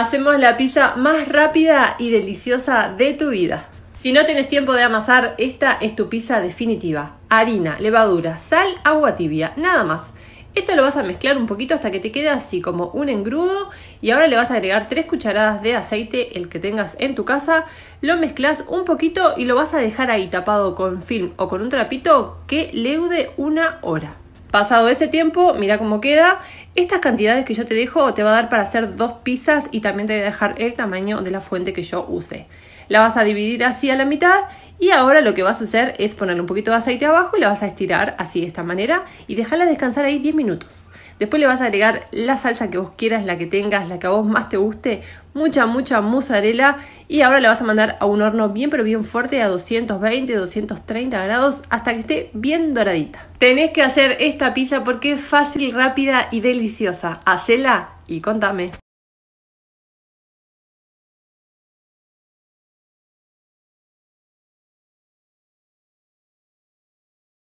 hacemos la pizza más rápida y deliciosa de tu vida. Si no tienes tiempo de amasar, esta es tu pizza definitiva. Harina, levadura, sal, agua tibia, nada más. Esto lo vas a mezclar un poquito hasta que te quede así como un engrudo y ahora le vas a agregar 3 cucharadas de aceite, el que tengas en tu casa, lo mezclas un poquito y lo vas a dejar ahí tapado con film o con un trapito que leude una hora. Pasado ese tiempo, mira cómo queda estas cantidades que yo te dejo te va a dar para hacer dos pizzas y también te voy a dejar el tamaño de la fuente que yo use. La vas a dividir así a la mitad y ahora lo que vas a hacer es ponerle un poquito de aceite abajo y la vas a estirar así de esta manera y dejarla descansar ahí 10 minutos. Después le vas a agregar la salsa que vos quieras, la que tengas, la que a vos más te guste, mucha, mucha mozzarella y ahora la vas a mandar a un horno bien pero bien fuerte a 220, 230 grados hasta que esté bien doradita. Tenés que hacer esta pizza porque es fácil, rápida y deliciosa. Hacela y contame.